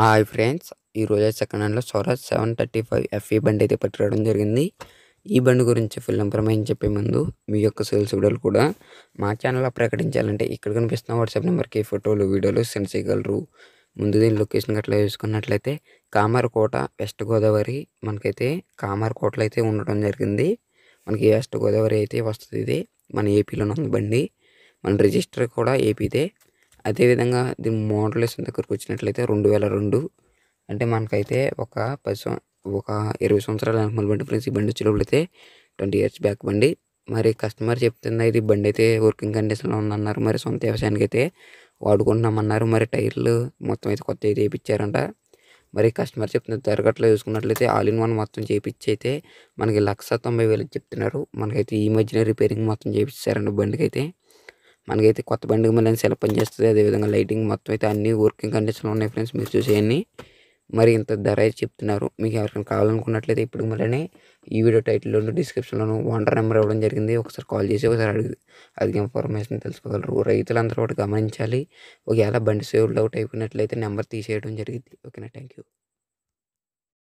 hi friends ఈరోజు second హ్యాండ్లో Swaraj seven thirty five FE బండి అయితే పట్టుకోవడం జరిగింది ఈ బండి గురించి ఫుల్ ఇన్ఫర్మేషన్ చెప్పే ముందు మీ యొక్క సేల్స్ వీడియోలు కూడా మా ఛానల్లో ప్రకటించాలంటే ఇక్కడ కనిపిస్తున్న వాట్సాప్ నెంబర్కి ఫోటోలు వీడియోలు సెండ్ చేయగలరు ముందు దీని లొకేషన్ అట్లా చూసుకున్నట్లయితే కామర్కోట వెస్ట్ గోదావరి మనకైతే కామర్కోటలో అయితే ఉండడం జరిగింది మనకి వెస్ట్ గోదావరి అయితే వస్తుంది ఇది మన ఏపీలోనే ఉంది బండి మన రిజిస్టర్ కూడా ఏపీదే అదేవిధంగా దీని మోడలేషన్ దగ్గరకు వచ్చినట్లయితే రెండు వేల రెండు అంటే మనకైతే ఒక పది ఒక ఇరవై సంవత్సరాల అనుకున్న బండి ఫ్రెండ్స్ ఈ బండి అయితే ట్వంటీ ఇయర్స్ బ్యాక్ బండి మరి కస్టమర్ చెప్తుంది ఇది బండి అయితే వర్కింగ్ కండిషన్లో ఉందన్నారు మరి సొంత వ్యవసాయానికి అయితే వాడుకుంటున్నామన్నారు మరి టైర్లు మొత్తం అయితే కొత్త అయితే వేయించారంట మరి కస్టమర్ చెప్తున్న తరగట్లో చూసుకున్నట్లయితే ఆల్ ఇన్ వన్ మొత్తం చేయించి అయితే మనకి లక్ష తొంభై వేలు చెప్తున్నారు మనకైతే ఈ మధ్యన రిపేరింగ్ మొత్తం చేయించారండి బండికి అయితే మనకైతే కొత్త బండి మిలన్స్ ఎలా పనిచేస్తుంది అదేవిధంగా లైటింగ్ మొత్తం అయితే అన్ని వర్కింగ్ కండిషన్లో ఉన్నాయి ఫ్రెండ్స్ మీరు చూసేయండి మరి ఇంత ధర అయితే చెప్తున్నారు మీకు ఎవరికైనా కావాలనుకున్నట్లయితే ఇప్పుడు మళ్ళీ ఈ వీడియో టైటిల్లో డిస్క్రిప్షన్లోను వండర్ నెంబర్ ఇవ్వడం జరిగింది ఒకసారి కాల్ చేసి ఒకసారి అడిగి అది ఇన్ఫర్మేషన్ తెలుసుకోగలరు రైతులందరూ కూడా గమనించాలి ఒకవేళ బండి సేవ్ అవుట్ అయిపోయినట్లయితే నెంబర్ తీసేయడం జరిగింది ఓకేనా థ్యాంక్ యూ